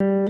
Thank you.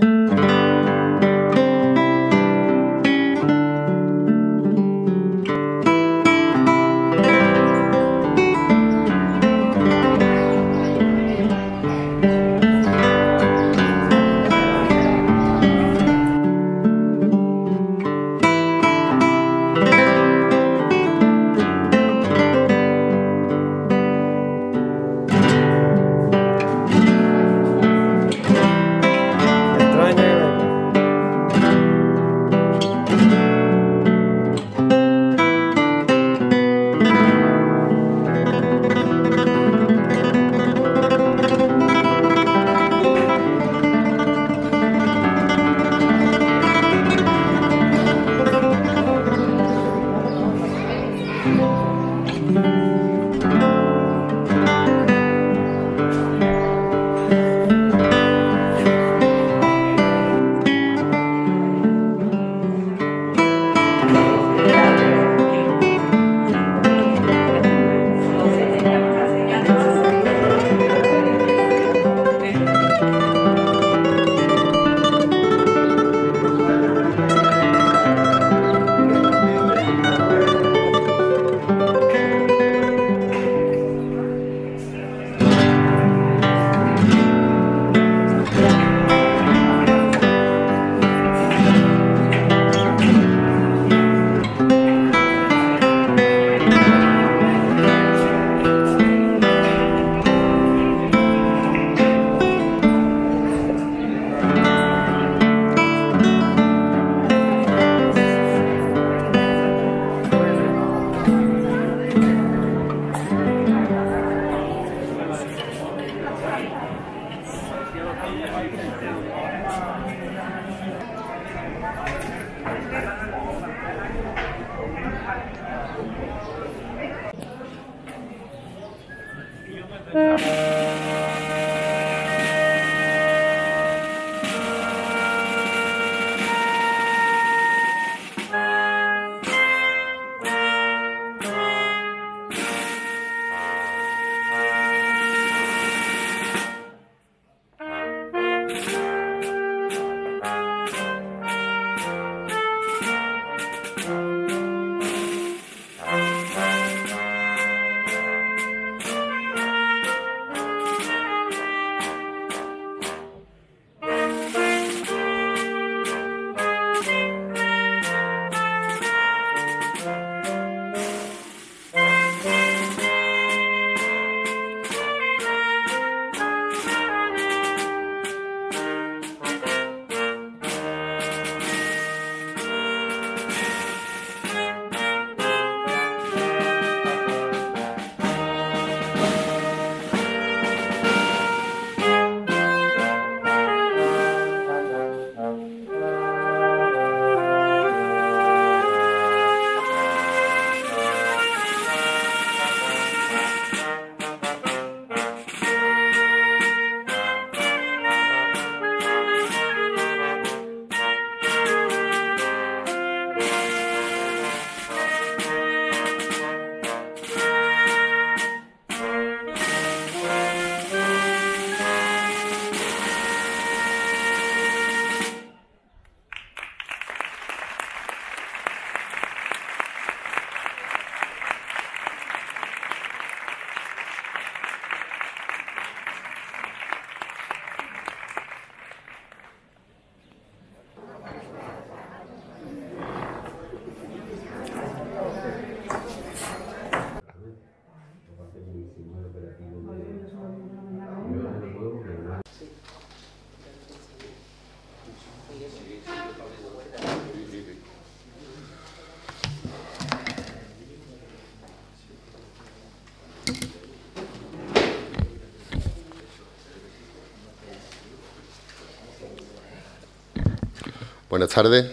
Buenas tardes,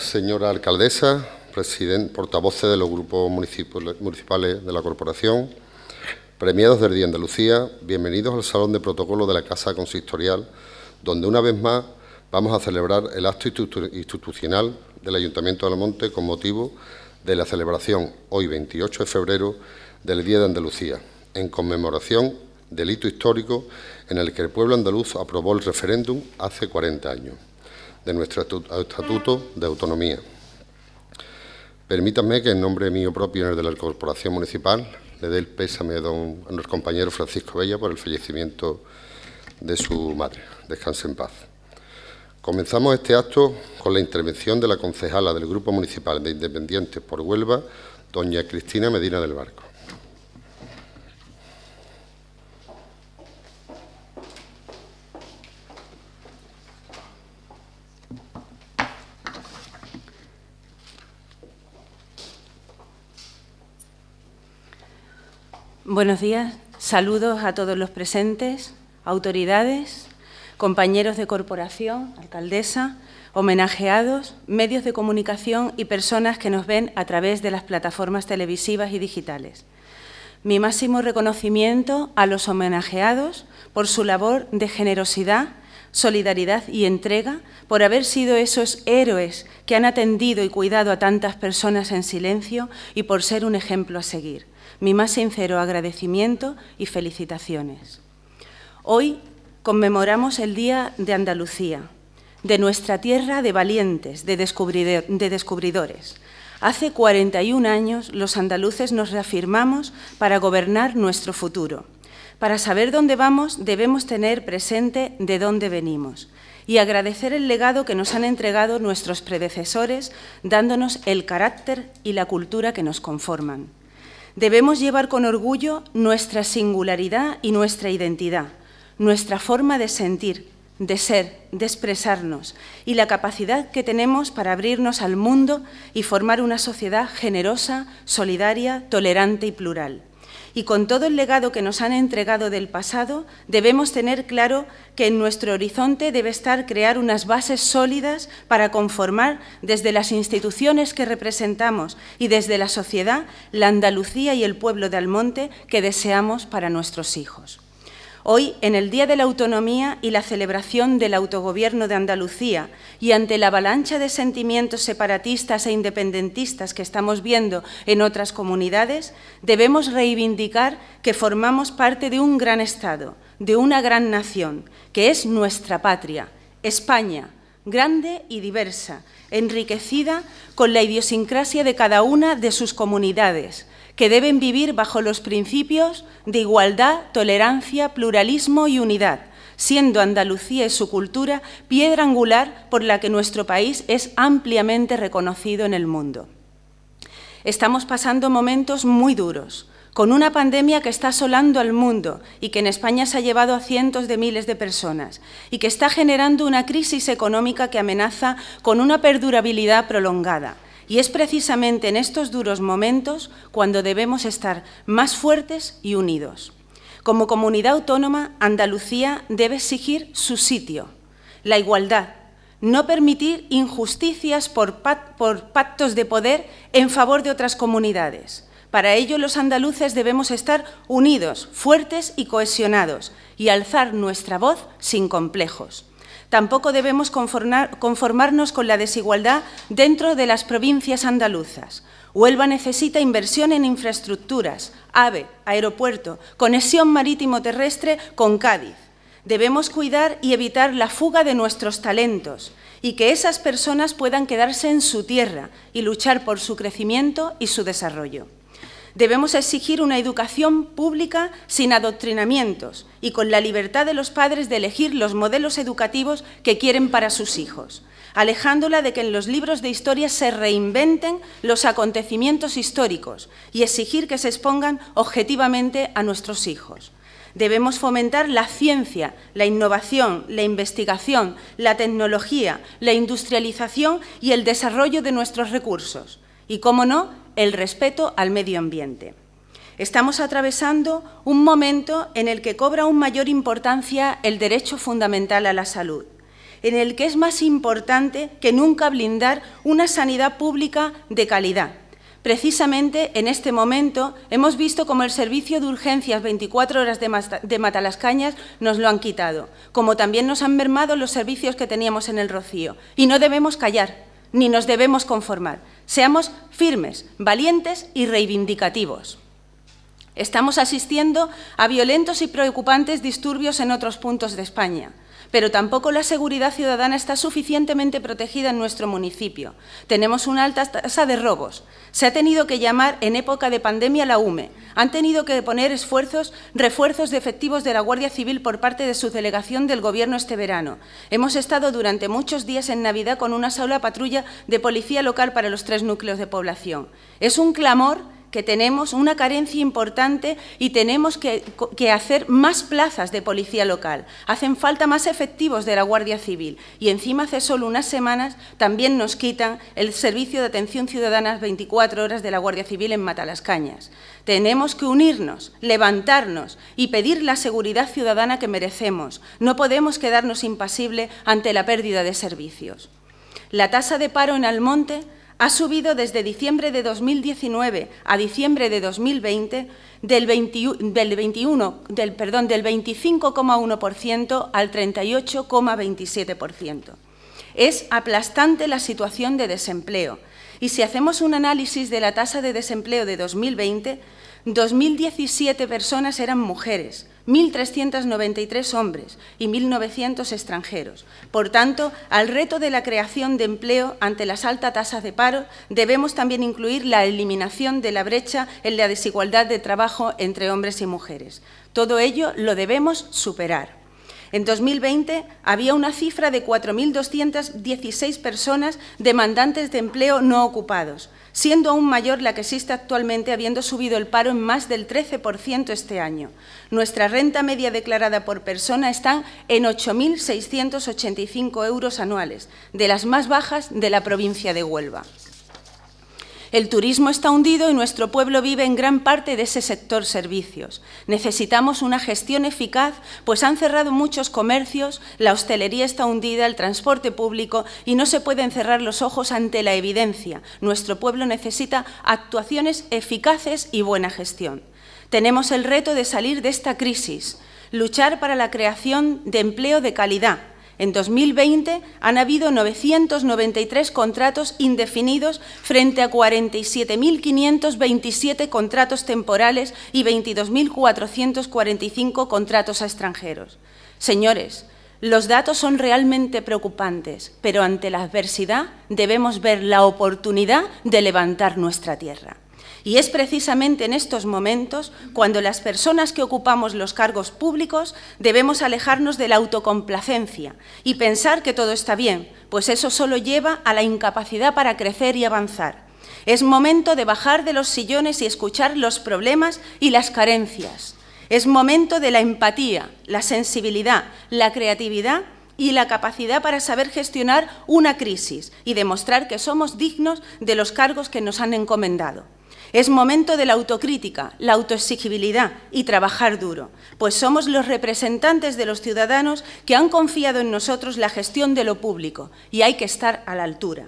señora alcaldesa, presidente, portavoces de los grupos municipales de la corporación, premiados del Día de Andalucía, bienvenidos al Salón de Protocolo de la Casa Consistorial, donde una vez más vamos a celebrar el acto institucional del Ayuntamiento de Almonte con motivo de la celebración, hoy 28 de febrero, del Día de Andalucía, en conmemoración del hito histórico en el que el pueblo andaluz aprobó el referéndum hace 40 años de nuestro Estatuto de Autonomía. Permítanme que en nombre mío propio y en el de la Corporación Municipal le dé el pésame a, nuestro compañero Francisco Bella por el fallecimiento de su madre. Descanse en paz. Comenzamos este acto con la intervención de la concejala del Grupo Municipal de Independientes por Huelva, doña Cristina Medina del Barco. Buenos días. Saludos a todos los presentes, autoridades, compañeros de corporación, alcaldesa, homenajeados, medios de comunicación y personas que nos ven a través de las plataformas televisivas y digitales. Mi máximo reconocimiento a los homenajeados por su labor de generosidad, solidaridad y entrega, por haber sido esos héroes que han atendido y cuidado a tantas personas en silencio y por ser un ejemplo a seguir mi más sincero agradecimiento y felicitaciones. Hoy conmemoramos el Día de Andalucía, de nuestra tierra de valientes, de, de descubridores. Hace 41 años los andaluces nos reafirmamos para gobernar nuestro futuro. Para saber dónde vamos debemos tener presente de dónde venimos y agradecer el legado que nos han entregado nuestros predecesores, dándonos el carácter y la cultura que nos conforman. Debemos llevar con orgullo nuestra singularidad y nuestra identidad, nuestra forma de sentir, de ser, de expresarnos y la capacidad que tenemos para abrirnos al mundo y formar una sociedad generosa, solidaria, tolerante y plural y con todo el legado que nos han entregado del pasado, debemos tener claro que en nuestro horizonte debe estar crear unas bases sólidas para conformar desde las instituciones que representamos y desde la sociedad la Andalucía y el pueblo de Almonte que deseamos para nuestros hijos. Hoy, en el Día de la Autonomía y la celebración del autogobierno de Andalucía, y ante la avalancha de sentimientos separatistas e independentistas que estamos viendo en otras comunidades, debemos reivindicar que formamos parte de un gran Estado, de una gran nación, que es nuestra patria, España, grande y diversa, enriquecida con la idiosincrasia de cada una de sus comunidades, que deben vivir bajo los principios de igualdad, tolerancia, pluralismo y unidad, siendo Andalucía y su cultura piedra angular por la que nuestro país es ampliamente reconocido en el mundo. Estamos pasando momentos muy duros, con una pandemia que está asolando al mundo y que en España se ha llevado a cientos de miles de personas y que está generando una crisis económica que amenaza con una perdurabilidad prolongada y es precisamente en estos duros momentos cuando debemos estar más fuertes y unidos. Como comunidad autónoma, Andalucía debe exigir su sitio, la igualdad, no permitir injusticias por, pactos de poder en favor de otras comunidades. Para ello, los andaluces debemos estar unidos, fuertes y cohesionados, y alzar nuestra voz sin complejos. Tampoco debemos conformarnos con la desigualdad dentro de las provincias andaluzas. Huelva necesita inversión en infraestructuras, AVE, aeropuerto, conexión marítimo-terrestre con Cádiz. Debemos cuidar y evitar la fuga de nuestros talentos y que esas personas puedan quedarse en su tierra y luchar por su crecimiento y su desarrollo. Debemos exigir una educación pública sin adoctrinamientos y con la libertad de los padres de elegir los modelos educativos que quieren para sus hijos, alejándola de que en los libros de historia se reinventen los acontecimientos históricos y exigir que se expongan objetivamente a nuestros hijos. Debemos fomentar la ciencia, la innovación, la investigación, la tecnología, la industrialización y el desarrollo de nuestros recursos. Y, cómo no, el respeto al medio ambiente. Estamos atravesando un momento en el que cobra aún mayor importancia el derecho fundamental a la salud, en el que es más importante que nunca blindar una sanidad pública de calidad. Precisamente en este momento hemos visto cómo el servicio de urgencias 24 horas de, Matalascañas nos lo han quitado, como también nos han mermado los servicios que teníamos en el Rocío. Y no debemos callar ni nos debemos conformar. Seamos firmes, valientes y reivindicativos. Estamos asistiendo a violentos y preocupantes disturbios en otros puntos de España pero tampoco la seguridad ciudadana está suficientemente protegida en nuestro municipio. Tenemos una alta tasa de robos. Se ha tenido que llamar en época de pandemia la UME. Han tenido que poner esfuerzos, refuerzos de efectivos de la Guardia Civil por parte de su delegación del Gobierno este verano. Hemos estado durante muchos días en Navidad con una sola patrulla de policía local para los tres núcleos de población. Es un clamor que tenemos una carencia importante y tenemos que, hacer más plazas de policía local. Hacen falta más efectivos de la Guardia Civil y encima hace solo unas semanas también nos quitan el servicio de atención ciudadana 24 horas de la Guardia Civil en Matalascañas. Tenemos que unirnos, levantarnos y pedir la seguridad ciudadana que merecemos. No podemos quedarnos impasible ante la pérdida de servicios. La tasa de paro en Almonte ha subido desde diciembre de 2019 a diciembre de 2020 del, 25,1% al 38,27%. Es aplastante la situación de desempleo y si hacemos un análisis de la tasa de desempleo de 2020, 2017 personas eran mujeres, 1.393 hombres y 1.900 extranjeros. Por tanto, al reto de la creación de empleo ante las altas tasas de paro, debemos también incluir la eliminación de la brecha en la desigualdad de trabajo entre hombres y mujeres. Todo ello lo debemos superar. En 2020 había una cifra de 4.216 personas demandantes de empleo no ocupados, siendo aún mayor la que existe actualmente, habiendo subido el paro en más del 13% este año. Nuestra renta media declarada por persona está en 8.685 euros anuales, de las más bajas de la provincia de Huelva. El turismo está hundido y nuestro pueblo vive en gran parte de ese sector servicios. Necesitamos una gestión eficaz, pues han cerrado muchos comercios, la hostelería está hundida, el transporte público y no se pueden cerrar los ojos ante la evidencia. Nuestro pueblo necesita actuaciones eficaces y buena gestión. Tenemos el reto de salir de esta crisis, luchar para la creación de empleo de calidad, en 2020 han habido 993 contratos indefinidos frente a 47.527 contratos temporales y 22.445 contratos a extranjeros. Señores, los datos son realmente preocupantes, pero ante la adversidad debemos ver la oportunidad de levantar nuestra tierra. Y es precisamente en estos momentos cuando las personas que ocupamos los cargos públicos debemos alejarnos de la autocomplacencia y pensar que todo está bien, pues eso solo lleva a la incapacidad para crecer y avanzar. Es momento de bajar de los sillones y escuchar los problemas y las carencias. Es momento de la empatía, la sensibilidad, la creatividad y la capacidad para saber gestionar una crisis y demostrar que somos dignos de los cargos que nos han encomendado. Es momento de la autocrítica, la autoexigibilidad y trabajar duro, pues somos los representantes de los ciudadanos que han confiado en nosotros la gestión de lo público y hay que estar a la altura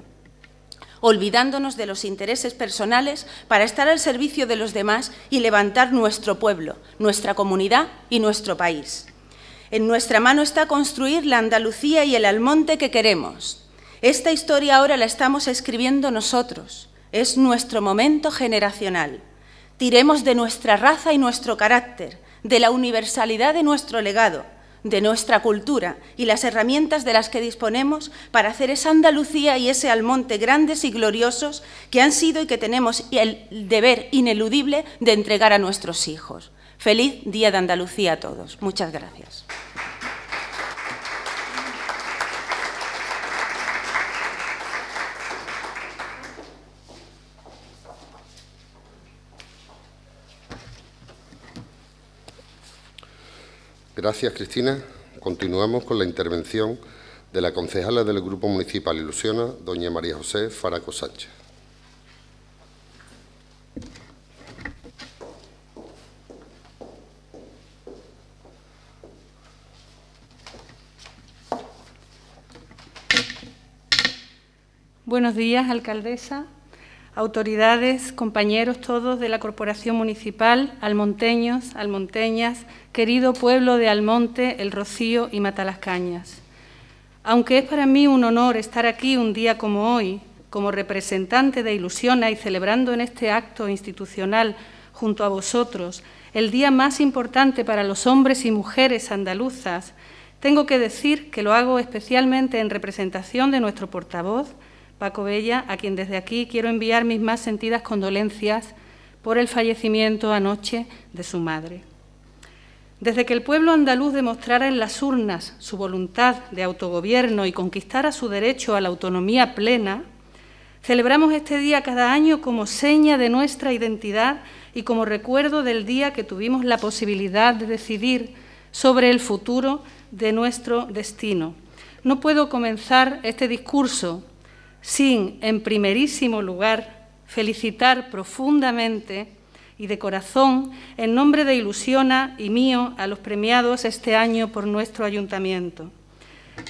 olvidándonos de los intereses personales para estar al servicio de los demás y levantar nuestro pueblo, nuestra comunidad y nuestro país. En nuestra mano está construir la Andalucía y el Almonte que queremos. Esta historia ahora la estamos escribiendo nosotros. Es nuestro momento generacional. Tiremos de nuestra raza y nuestro carácter, de la universalidad de nuestro legado, de nuestra cultura y las herramientas de las que disponemos para hacer esa Andalucía y ese Almonte grandes y gloriosos que han sido y que tenemos el deber ineludible de entregar a nuestros hijos. Feliz Día de Andalucía a todos. Muchas gracias. Gracias, Cristina. Continuamos con la intervención de la concejala del Grupo Municipal Ilusiona, doña María José Faraco Sánchez. Buenos días, alcaldesa, autoridades, compañeros todos de la Corporación Municipal, almonteños, almonteñas, querido pueblo de Almonte, El Rocío y Matalascañas. Aunque es para mí un honor estar aquí un día como hoy, como representante de Ilusiona y celebrando en este acto institucional junto a vosotros el día más importante para los hombres y mujeres andaluzas, tengo que decir que lo hago especialmente en representación de nuestro portavoz, Paco Bella, a quien desde aquí quiero enviar mis más sentidas condolencias por el fallecimiento anoche de su madre. Desde que el pueblo andaluz demostrara en las urnas su voluntad de autogobierno y conquistara su derecho a la autonomía plena, celebramos este día cada año como seña de nuestra identidad y como recuerdo del día que tuvimos la posibilidad de decidir sobre el futuro de nuestro destino. No puedo comenzar este discurso sin, en primerísimo lugar, felicitar profundamente y de corazón, en nombre de Ilusiona y mío, a los premiados este año por nuestro ayuntamiento.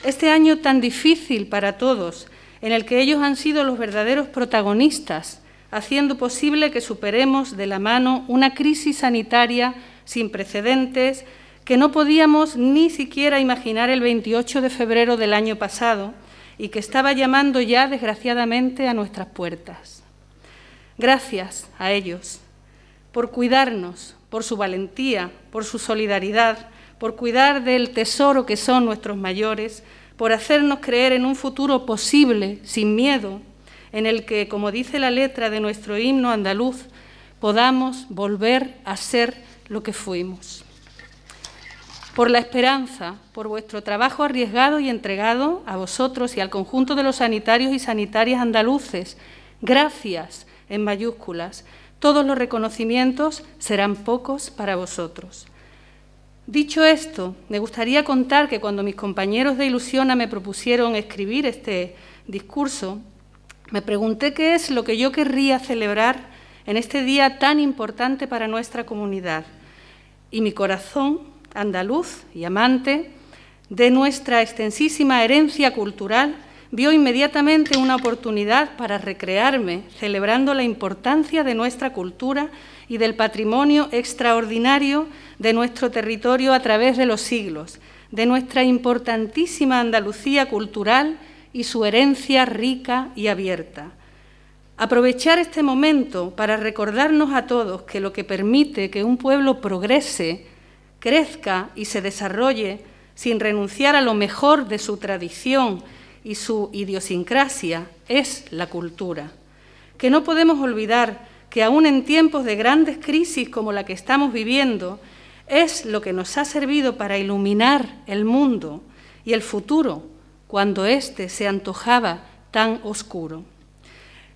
Este año tan difícil para todos, en el que ellos han sido los verdaderos protagonistas, haciendo posible que superemos de la mano una crisis sanitaria sin precedentes que no podíamos ni siquiera imaginar el 28 de febrero del año pasado y que estaba llamando ya desgraciadamente a nuestras puertas. Gracias a ellos por cuidarnos, por su valentía, por su solidaridad, por cuidar del tesoro que son nuestros mayores, por hacernos creer en un futuro posible, sin miedo, en el que, como dice la letra de nuestro himno andaluz, podamos volver a ser lo que fuimos por la esperanza, por vuestro trabajo arriesgado y entregado a vosotros y al conjunto de los sanitarios y sanitarias andaluces. Gracias, en mayúsculas. Todos los reconocimientos serán pocos para vosotros. Dicho esto, me gustaría contar que cuando mis compañeros de Ilusiona me propusieron escribir este discurso, me pregunté qué es lo que yo querría celebrar en este día tan importante para nuestra comunidad. Y mi corazón andaluz y amante de nuestra extensísima herencia cultural, vio inmediatamente una oportunidad para recrearme, celebrando la importancia de nuestra cultura y del patrimonio extraordinario de nuestro territorio a través de los siglos, de nuestra importantísima Andalucía cultural y su herencia rica y abierta. Aprovechar este momento para recordarnos a todos que lo que permite que un pueblo progrese crezca y se desarrolle sin renunciar a lo mejor de su tradición y su idiosincrasia es la cultura. Que no podemos olvidar que aún en tiempos de grandes crisis como la que estamos viviendo, es lo que nos ha servido para iluminar el mundo y el futuro cuando éste se antojaba tan oscuro.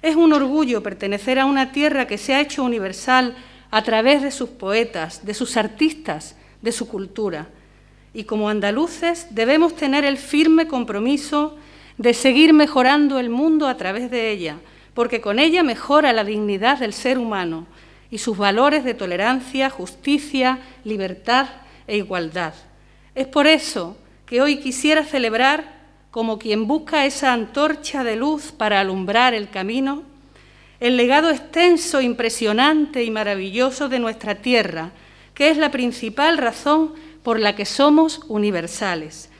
Es un orgullo pertenecer a una tierra que se ha hecho universal a través de sus poetas, de sus artistas de su cultura. Y como andaluces debemos tener el firme compromiso de seguir mejorando el mundo a través de ella, porque con ella mejora la dignidad del ser humano y sus valores de tolerancia, justicia, libertad e igualdad. Es por eso que hoy quisiera celebrar, como quien busca esa antorcha de luz para alumbrar el camino, el legado extenso, impresionante y maravilloso de nuestra tierra, que es la principal razón por la que somos universales.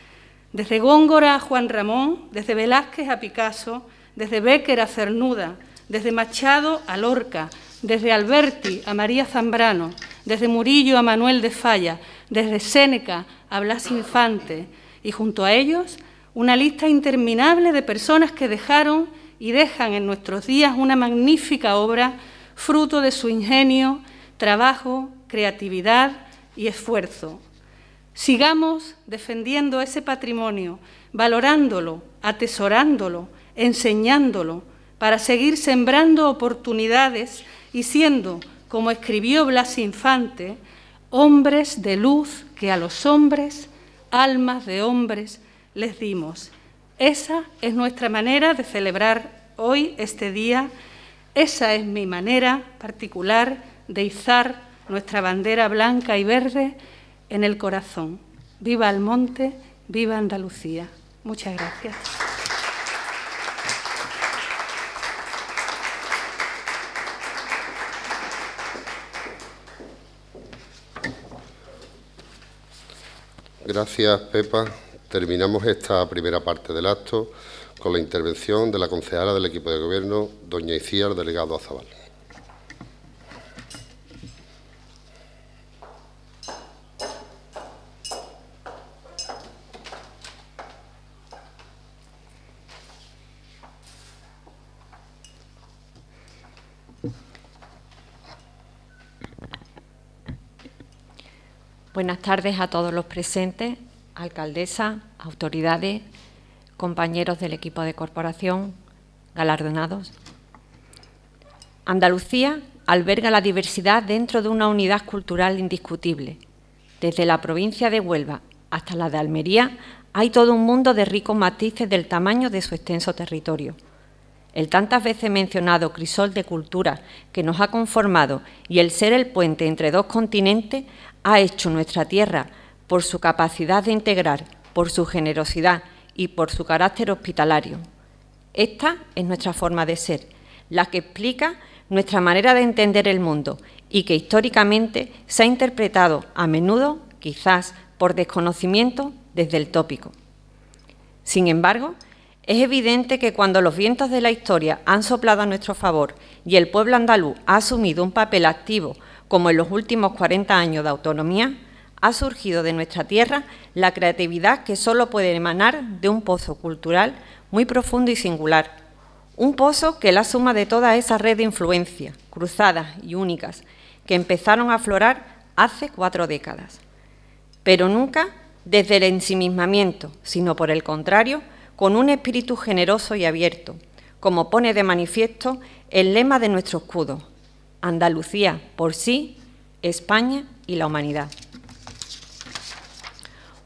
Desde Góngora a Juan Ramón, desde Velázquez a Picasso, desde Becker a Cernuda, desde Machado a Lorca, desde Alberti a María Zambrano, desde Murillo a Manuel de Falla, desde Séneca a Blas Infante, y junto a ellos una lista interminable de personas que dejaron y dejan en nuestros días una magnífica obra, fruto de su ingenio, trabajo, creatividad y esfuerzo. Sigamos defendiendo ese patrimonio, valorándolo, atesorándolo, enseñándolo, para seguir sembrando oportunidades y siendo, como escribió Blas Infante, hombres de luz que a los hombres, almas de hombres, les dimos. Esa es nuestra manera de celebrar hoy este día, esa es mi manera particular de izar nuestra bandera blanca y verde en el corazón. Viva el monte, viva Andalucía. Muchas gracias. Gracias, Pepa. Terminamos esta primera parte del acto con la intervención de la concejala del equipo de gobierno, doña Icíar, delegado Azabal. Buenas tardes a todos los presentes, alcaldesa, autoridades, compañeros del equipo de corporación, galardonados. Andalucía alberga la diversidad dentro de una unidad cultural indiscutible. Desde la provincia de Huelva hasta la de Almería hay todo un mundo de ricos matices del tamaño de su extenso territorio el tantas veces mencionado crisol de cultura... que nos ha conformado y el ser el puente entre dos continentes, ha hecho nuestra tierra, por su capacidad de integrar, por su generosidad y por su carácter hospitalario. Esta es nuestra forma de ser, la que explica nuestra manera de entender el mundo y que históricamente se ha interpretado a menudo, quizás por desconocimiento, desde el tópico. Sin embargo, es evidente que cuando los vientos de la historia han soplado a nuestro favor y el pueblo andaluz ha asumido un papel activo, como en los últimos 40 años de autonomía, ha surgido de nuestra tierra la creatividad que solo puede emanar de un pozo cultural muy profundo y singular. Un pozo que la suma de toda esa red de influencias, cruzadas y únicas, que empezaron a aflorar hace cuatro décadas. Pero nunca desde el ensimismamiento, sino por el contrario, con un espíritu generoso y abierto, como pone de manifiesto el lema de nuestro escudo, Andalucía por sí, España y la humanidad.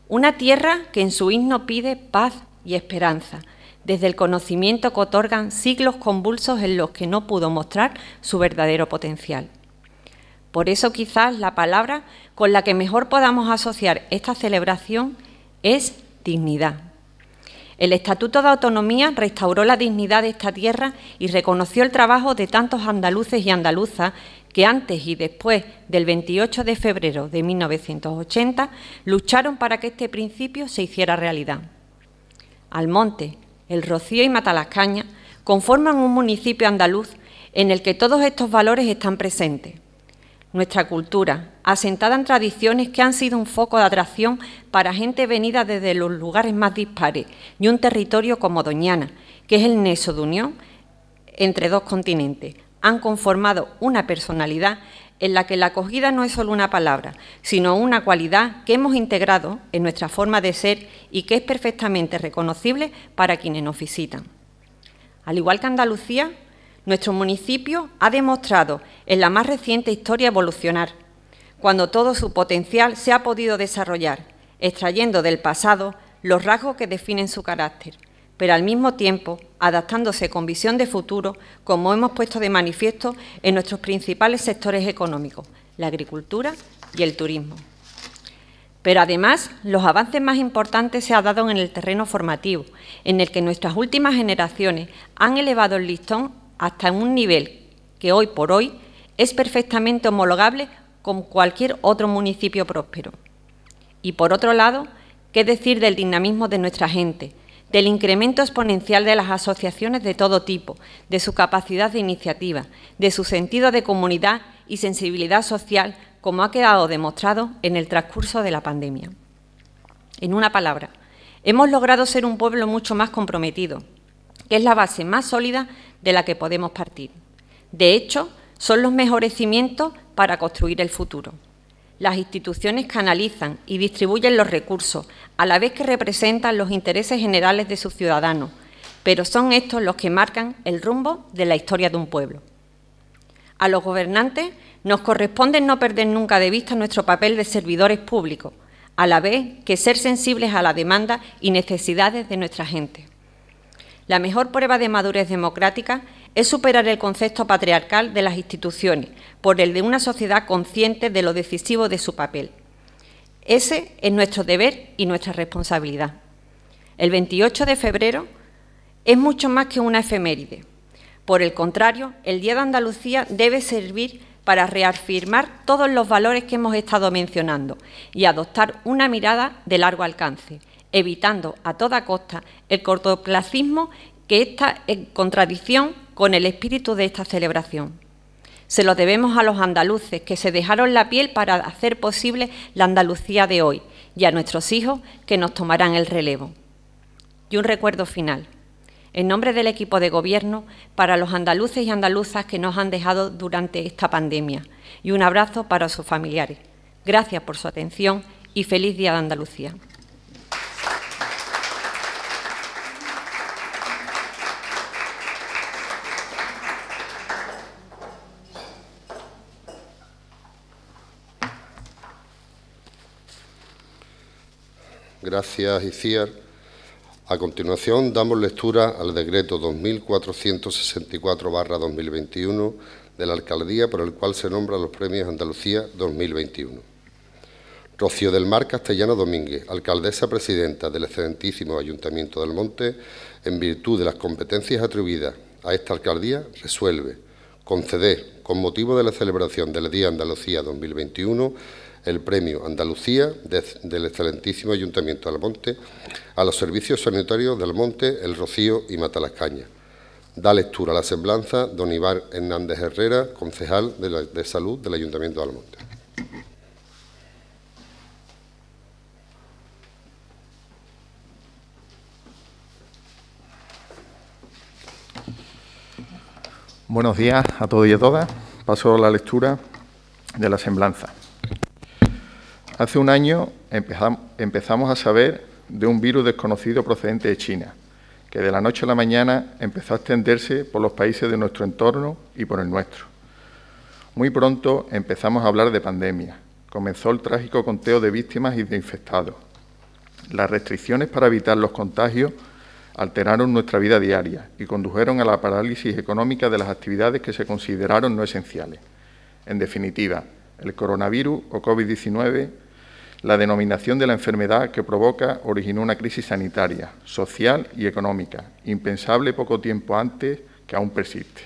Una tierra que en su himno pide paz y esperanza, desde el conocimiento que otorgan siglos convulsos en los que no pudo mostrar su verdadero potencial. Por eso quizás la palabra con la que mejor podamos asociar esta celebración es dignidad. El Estatuto de Autonomía restauró la dignidad de esta tierra y reconoció el trabajo de tantos andaluces y andaluzas que antes y después del 28 de febrero de 1980 lucharon para que este principio se hiciera realidad. Almonte, El Rocío y Matalascaña conforman un municipio andaluz en el que todos estos valores están presentes nuestra cultura, asentada en tradiciones que han sido un foco de atracción para gente venida desde los lugares más dispares y un territorio como Doñana, que es el nexo de unión entre dos continentes, han conformado una personalidad en la que la acogida no es solo una palabra, sino una cualidad que hemos integrado en nuestra forma de ser y que es perfectamente reconocible para quienes nos visitan. Al igual que Andalucía, nuestro municipio ha demostrado en la más reciente historia evolucionar, cuando todo su potencial se ha podido desarrollar, extrayendo del pasado los rasgos que definen su carácter, pero al mismo tiempo adaptándose con visión de futuro, como hemos puesto de manifiesto en nuestros principales sectores económicos, la agricultura y el turismo. Pero además, los avances más importantes se han dado en el terreno formativo, en el que nuestras últimas generaciones han elevado el listón hasta un nivel que hoy por hoy es perfectamente homologable con cualquier otro municipio próspero. Y por otro lado, qué decir del dinamismo de nuestra gente, del incremento exponencial de las asociaciones de todo tipo, de su capacidad de iniciativa, de su sentido de comunidad y sensibilidad social, como ha quedado demostrado en el transcurso de la pandemia. En una palabra, hemos logrado ser un pueblo mucho más comprometido, que es la base más sólida de la que podemos partir. De hecho, son los mejores cimientos para construir el futuro. Las instituciones canalizan y distribuyen los recursos, a la vez que representan los intereses generales de sus ciudadanos, pero son estos los que marcan el rumbo de la historia de un pueblo. A los gobernantes nos corresponde no perder nunca de vista nuestro papel de servidores públicos, a la vez que ser sensibles a la demanda y necesidades de nuestra gente. La mejor prueba de madurez democrática es superar el concepto patriarcal de las instituciones por el de una sociedad consciente de lo decisivo de su papel. Ese es nuestro deber y nuestra responsabilidad. El 28 de febrero es mucho más que una efeméride. Por el contrario, el Día de Andalucía debe servir para reafirmar todos los valores que hemos estado mencionando y adoptar una mirada de largo alcance evitando a toda costa el cortoplacismo que está en contradicción con el espíritu de esta celebración. Se lo debemos a los andaluces que se dejaron la piel para hacer posible la Andalucía de hoy y a nuestros hijos que nos tomarán el relevo. Y un recuerdo final. En nombre del equipo de gobierno, para los andaluces y andaluzas que nos han dejado durante esta pandemia. Y un abrazo para sus familiares. Gracias por su atención y feliz Día de Andalucía. Gracias, ICIAR. A continuación, damos lectura al decreto 2464-2021 de la Alcaldía, por el cual se nombran los premios Andalucía 2021. Rocío del Mar Castellano Domínguez, alcaldesa presidenta del excelentísimo Ayuntamiento del Monte, en virtud de las competencias atribuidas a esta alcaldía, resuelve conceder, con motivo de la celebración del Día Andalucía 2021, el Premio Andalucía del excelentísimo Ayuntamiento de Almonte a los servicios sanitarios de Almonte, El Rocío y Matalascaña. Da lectura a la semblanza don Ibar Hernández Herrera, concejal de, de Salud del Ayuntamiento de Almonte. Buenos días a todos y a todas. Paso a la lectura de la semblanza. Hace un año empezamos a saber de un virus desconocido procedente de China, que de la noche a la mañana empezó a extenderse por los países de nuestro entorno y por el nuestro. Muy pronto empezamos a hablar de pandemia. Comenzó el trágico conteo de víctimas y de infectados. Las restricciones para evitar los contagios alteraron nuestra vida diaria y condujeron a la parálisis económica de las actividades que se consideraron no esenciales. En definitiva, el coronavirus o COVID-19 la denominación de la enfermedad que provoca originó una crisis sanitaria, social y económica, impensable poco tiempo antes que aún persiste.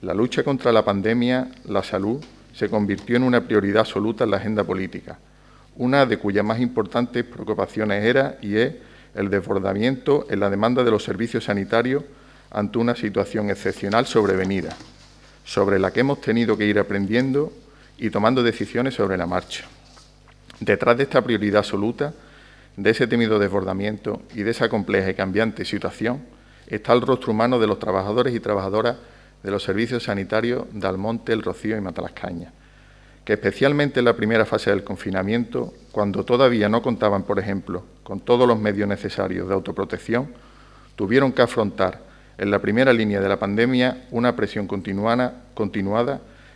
La lucha contra la pandemia, la salud, se convirtió en una prioridad absoluta en la agenda política, una de cuyas más importantes preocupaciones era y es el desbordamiento en la demanda de los servicios sanitarios ante una situación excepcional sobrevenida, sobre la que hemos tenido que ir aprendiendo y tomando decisiones sobre la marcha. Detrás de esta prioridad absoluta, de ese temido desbordamiento y de esa compleja y cambiante situación, está el rostro humano de los trabajadores y trabajadoras de los servicios sanitarios de Almonte, El Rocío y Matalascaña, que especialmente en la primera fase del confinamiento, cuando todavía no contaban, por ejemplo, con todos los medios necesarios de autoprotección, tuvieron que afrontar en la primera línea de la pandemia una presión continuada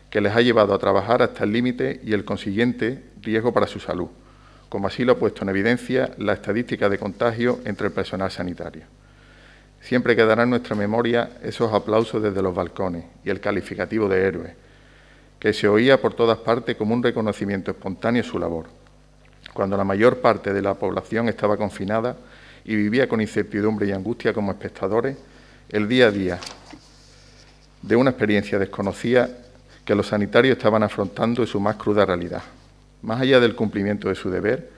que les ha llevado a trabajar hasta el límite y el consiguiente riesgo para su salud, como así lo ha puesto en evidencia la estadística de contagio entre el personal sanitario. Siempre quedará en nuestra memoria esos aplausos desde los balcones y el calificativo de héroe, que se oía por todas partes como un reconocimiento espontáneo a su labor. Cuando la mayor parte de la población estaba confinada y vivía con incertidumbre y angustia como espectadores, el día a día de una experiencia desconocida que los sanitarios estaban afrontando en su más cruda realidad más allá del cumplimiento de su deber,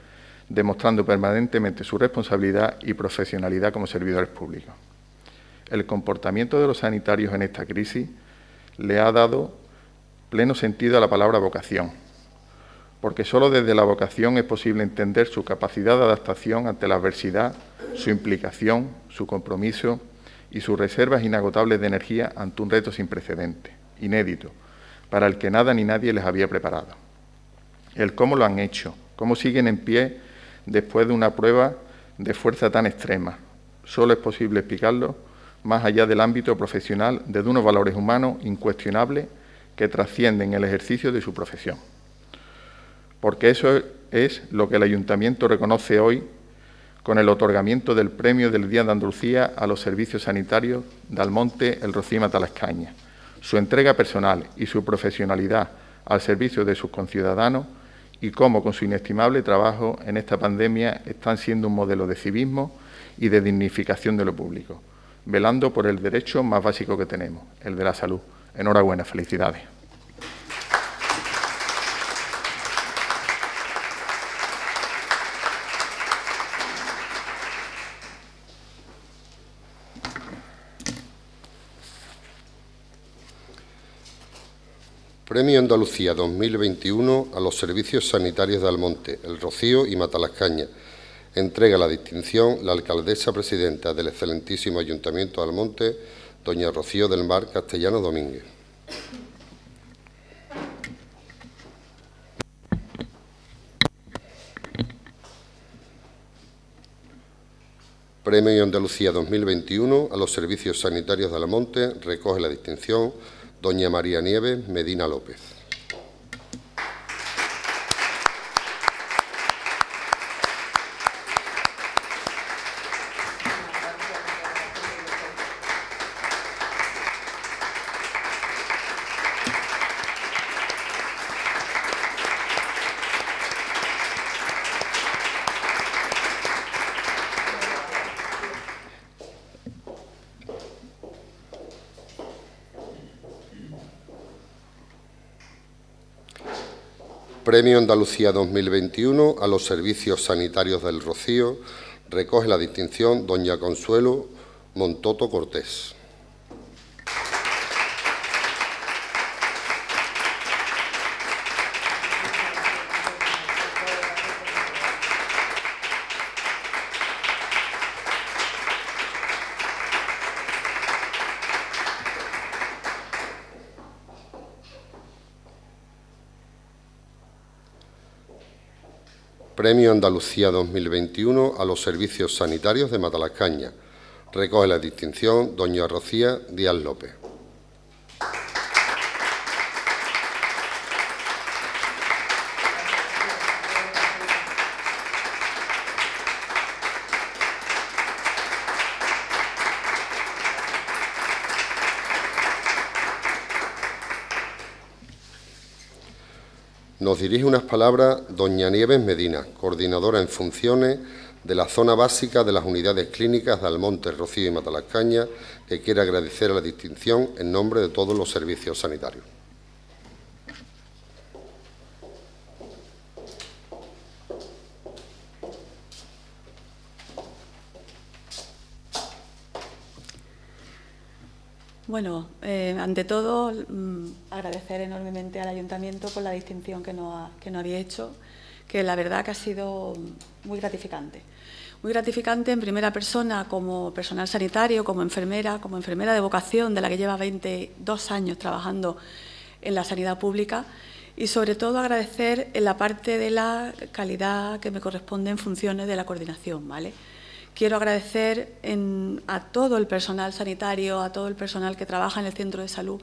demostrando permanentemente su responsabilidad y profesionalidad como servidores públicos. El comportamiento de los sanitarios en esta crisis le ha dado pleno sentido a la palabra vocación, porque solo desde la vocación es posible entender su capacidad de adaptación ante la adversidad, su implicación, su compromiso y sus reservas inagotables de energía ante un reto sin precedentes, inédito, para el que nada ni nadie les había preparado el cómo lo han hecho, cómo siguen en pie después de una prueba de fuerza tan extrema. Solo es posible explicarlo más allá del ámbito profesional desde unos valores humanos incuestionables que trascienden el ejercicio de su profesión. Porque eso es lo que el Ayuntamiento reconoce hoy con el otorgamiento del Premio del Día de Andalucía a los Servicios Sanitarios de Almonte, El Rocío y Su entrega personal y su profesionalidad al servicio de sus conciudadanos y cómo con su inestimable trabajo en esta pandemia están siendo un modelo de civismo y de dignificación de lo público, velando por el derecho más básico que tenemos, el de la salud. Enhorabuena, felicidades. Premio Andalucía 2021 a los servicios sanitarios de Almonte, El Rocío y Matalascaña. Entrega la distinción la alcaldesa presidenta del excelentísimo Ayuntamiento de Almonte, doña Rocío del Mar Castellano Domínguez. Premio Andalucía 2021 a los servicios sanitarios de Almonte recoge la distinción doña María Nieve, Medina López. Premio Andalucía 2021 a los Servicios Sanitarios del Rocío recoge la distinción doña Consuelo Montoto Cortés. Premio Andalucía 2021 a los Servicios Sanitarios de Matalascaña. Recoge la distinción doña Rocía Díaz López. nos dirige unas palabras doña Nieves Medina, coordinadora en funciones de la zona básica de las unidades clínicas de Almonte, Rocío y Matalascaña, que quiere agradecer la distinción en nombre de todos los servicios sanitarios. Bueno, eh, ante todo, mm, agradecer enormemente al Ayuntamiento por la distinción que nos, había hecho, que la verdad que ha sido muy gratificante. Muy gratificante en primera persona como personal sanitario, como enfermera, como enfermera de vocación, de la que lleva 22 años trabajando en la sanidad pública y sobre todo agradecer en la parte de la calidad que me corresponde en funciones de la coordinación, ¿vale? Quiero agradecer a todo el personal sanitario, a todo el personal que trabaja en el centro de salud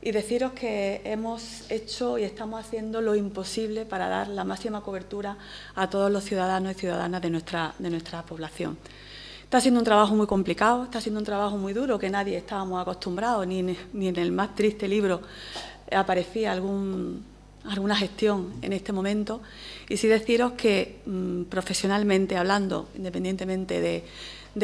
y deciros que hemos hecho y estamos haciendo lo imposible para dar la máxima cobertura a todos los ciudadanos y ciudadanas de nuestra, de nuestra población. Está siendo un trabajo muy complicado, está siendo un trabajo muy duro que nadie estábamos acostumbrados, ni ni en el más triste libro aparecía algún alguna gestión en este momento y sí deciros que mm, profesionalmente hablando, independientemente de,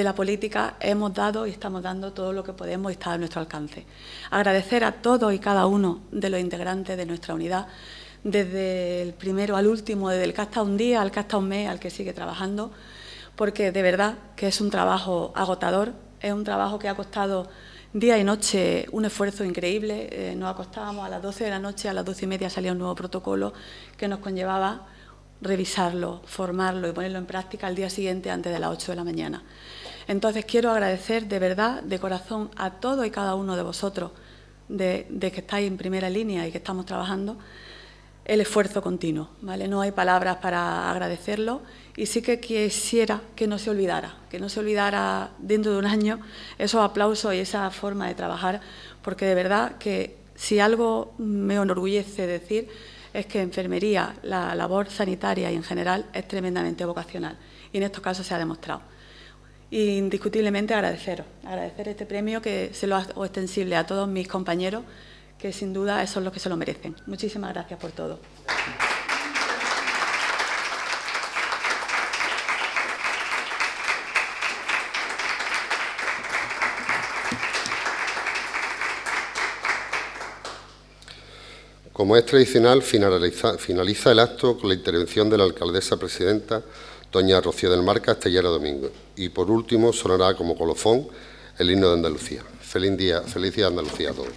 la política, hemos dado y estamos dando todo lo que podemos y está a nuestro alcance. Agradecer a todos y cada uno de los integrantes de nuestra unidad, desde el primero al último, desde el que un día, al que un mes, al que sigue trabajando, porque de verdad que es un trabajo agotador, es un trabajo que ha costado día y noche un esfuerzo increíble. Eh, nos acostábamos a las 12 de la noche, a las doce y media salía un nuevo protocolo que nos conllevaba revisarlo, formarlo y ponerlo en práctica al día siguiente antes de las 8 de la mañana. Entonces quiero agradecer de verdad, de corazón, a todo y cada uno de vosotros de, que estáis en primera línea y que estamos trabajando el esfuerzo continuo. ¿vale? No hay palabras para agradecerlo y sí que quisiera que no se olvidara, que no se olvidara dentro de un año esos aplausos y esa forma de trabajar, porque de verdad que si algo me enorgullece decir es que enfermería, la labor sanitaria y en general es tremendamente vocacional y en estos casos se ha demostrado. indiscutiblemente agradeceros, agradecer este premio que se lo hago extensible a todos mis compañeros, que sin duda esos son los que se lo merecen. Muchísimas gracias por todo. Como es tradicional, finaliza, el acto con la intervención de la alcaldesa presidenta, doña Rocío del Mar Castellero Domingo. Y por último, sonará como colofón el himno de Andalucía. Feliz día, feliz día Andalucía a todos.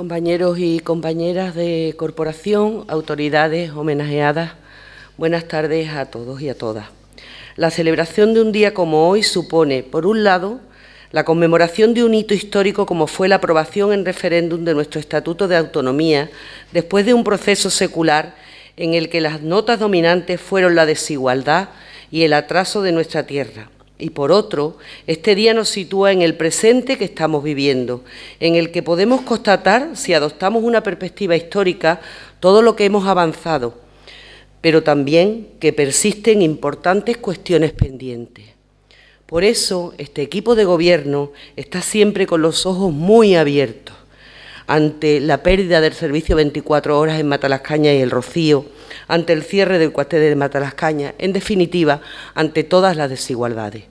compañeros y compañeras de corporación, autoridades homenajeadas, buenas tardes a todos y a todas. La celebración de un día como hoy supone, por un lado, la conmemoración de un hito histórico como fue la aprobación en referéndum de nuestro Estatuto de Autonomía, después de un proceso secular en el que las notas dominantes fueron la desigualdad y el atraso de nuestra tierra y por otro, este día nos sitúa en el presente que estamos viviendo, en el que podemos constatar, si adoptamos una perspectiva histórica, todo lo que hemos avanzado, pero también que persisten importantes cuestiones pendientes. Por eso, este equipo de gobierno está siempre con los ojos muy abiertos ante la pérdida del servicio 24 horas en Matalascaña y el Rocío, ante el cierre del cuartel de Matalascaña, en definitiva, ante todas las desigualdades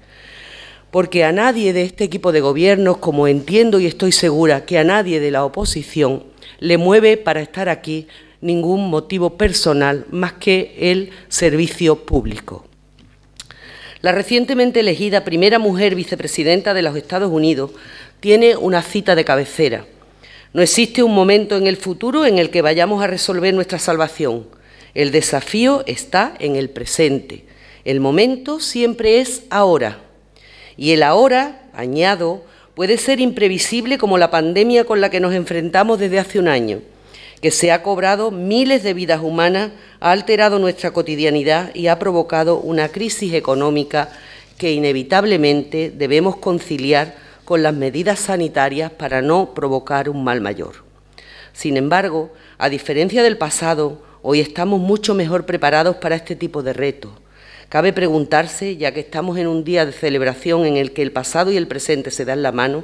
porque a nadie de este equipo de gobiernos, como entiendo y estoy segura que a nadie de la oposición, le mueve para estar aquí ningún motivo personal más que el servicio público. La recientemente elegida primera mujer vicepresidenta de los Estados Unidos tiene una cita de cabecera no existe un momento en el futuro en el que vayamos a resolver nuestra salvación. El desafío está en el presente. El momento siempre es ahora. Y el ahora, añado, puede ser imprevisible como la pandemia con la que nos enfrentamos desde hace un año, que se ha cobrado miles de vidas humanas, ha alterado nuestra cotidianidad y ha provocado una crisis económica que inevitablemente debemos conciliar con las medidas sanitarias para no provocar un mal mayor. Sin embargo, a diferencia del pasado, hoy estamos mucho mejor preparados para este tipo de retos. Cabe preguntarse, ya que estamos en un día de celebración en el que el pasado y el presente se dan la mano,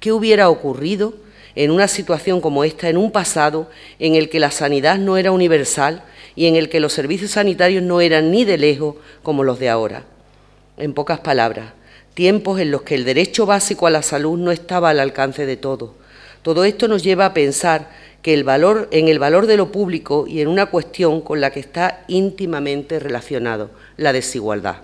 ¿qué hubiera ocurrido en una situación como esta, en un pasado en el que la sanidad no era universal y en el que los servicios sanitarios no eran ni de lejos como los de ahora? En pocas palabras, tiempos en los que el derecho básico a la salud no estaba al alcance de todos. Todo esto nos lleva a pensar que el valor, en el valor de lo público y en una cuestión con la que está íntimamente relacionado, la desigualdad.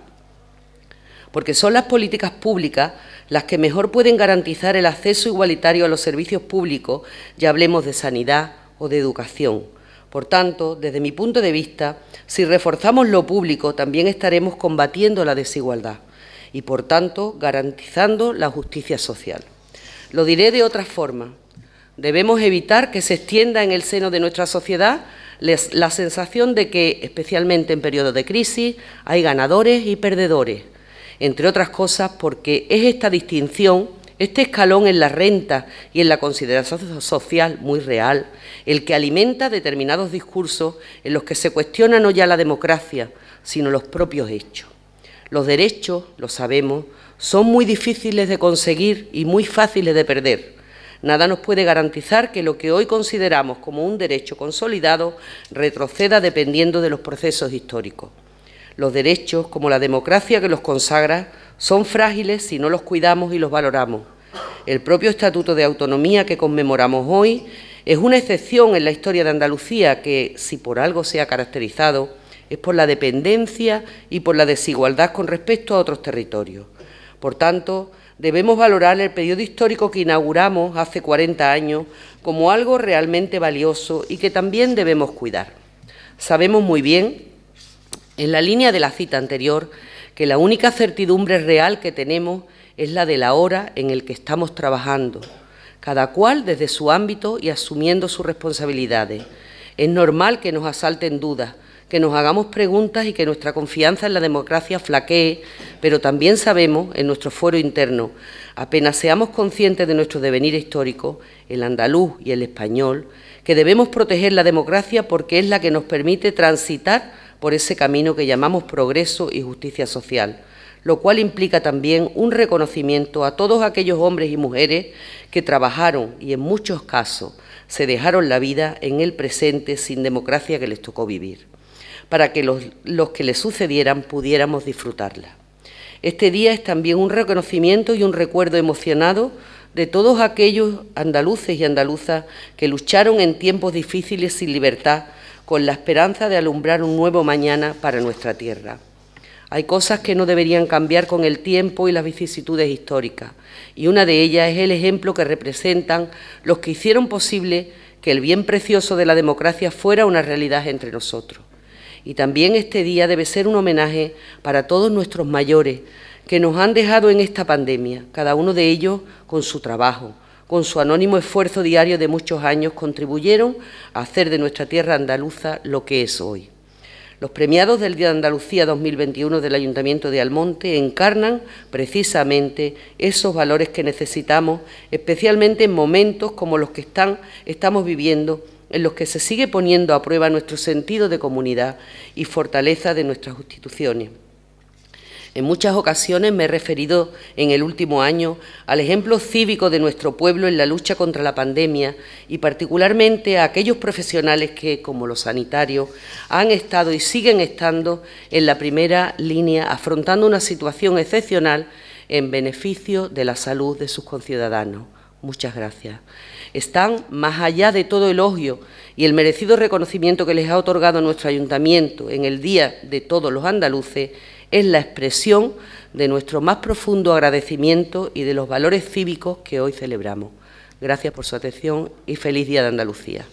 Porque son las políticas públicas las que mejor pueden garantizar el acceso igualitario a los servicios públicos, ya hablemos de sanidad o de educación. Por tanto, desde mi punto de vista, si reforzamos lo público, también estaremos combatiendo la desigualdad y, por tanto, garantizando la justicia social. Lo diré de otra forma. Debemos evitar que se extienda en el seno de nuestra sociedad la sensación de que, especialmente en periodos de crisis, hay ganadores y perdedores, entre otras cosas porque es esta distinción, este escalón en la renta y en la consideración social muy real, el que alimenta determinados discursos en los que se cuestiona no ya la democracia, sino los propios hechos. Los derechos, lo sabemos, son muy difíciles de conseguir y muy fáciles de perder. Nada nos puede garantizar que lo que hoy consideramos como un derecho consolidado retroceda dependiendo de los procesos históricos. Los derechos, como la democracia que los consagra, son frágiles si no los cuidamos y los valoramos. El propio Estatuto de Autonomía que conmemoramos hoy es una excepción en la historia de Andalucía que, si por algo se ha caracterizado, es por la dependencia y por la desigualdad con respecto a otros territorios. Por tanto, debemos valorar el periodo histórico que inauguramos hace 40 años como algo realmente valioso y que también debemos cuidar. Sabemos muy bien, en la línea de la cita anterior, que la única certidumbre real que tenemos es la de la hora en el que estamos trabajando, cada cual desde su ámbito y asumiendo sus responsabilidades. Es normal que nos asalten dudas, que nos hagamos preguntas y que nuestra confianza en la democracia flaquee, pero también sabemos, en nuestro foro interno, apenas seamos conscientes de nuestro devenir histórico, el andaluz y el español, que debemos proteger la democracia porque es la que nos permite transitar por ese camino que llamamos progreso y justicia social lo cual implica también un reconocimiento a todos aquellos hombres y mujeres que trabajaron y en muchos casos se dejaron la vida en el presente sin democracia que les tocó vivir para que los, que le sucedieran pudiéramos disfrutarla. Este día es también un reconocimiento y un recuerdo emocionado de todos aquellos andaluces y andaluzas que lucharon en tiempos difíciles sin libertad con la esperanza de alumbrar un nuevo mañana para nuestra tierra. Hay cosas que no deberían cambiar con el tiempo y las vicisitudes históricas, y una de ellas es el ejemplo que representan los que hicieron posible que el bien precioso de la democracia fuera una realidad entre nosotros. Y también este día debe ser un homenaje para todos nuestros mayores que nos han dejado en esta pandemia, cada uno de ellos con su trabajo, con su anónimo esfuerzo diario de muchos años, contribuyeron a hacer de nuestra tierra andaluza lo que es hoy. Los premiados del Día de Andalucía 2021 del Ayuntamiento de Almonte encarnan precisamente esos valores que necesitamos, especialmente en momentos como los que están, estamos viviendo en los que se sigue poniendo a prueba nuestro sentido de comunidad y fortaleza de nuestras instituciones. En muchas ocasiones me he referido en el último año al ejemplo cívico de nuestro pueblo en la lucha contra la pandemia y particularmente a aquellos profesionales que, como los sanitarios, han estado y siguen estando en la primera línea afrontando una situación excepcional en beneficio de la salud de sus conciudadanos. Muchas gracias están más allá de todo elogio y el merecido reconocimiento que les ha otorgado nuestro ayuntamiento en el Día de Todos los Andaluces es la expresión de nuestro más profundo agradecimiento y de los valores cívicos que hoy celebramos. Gracias por su atención y feliz Día de Andalucía.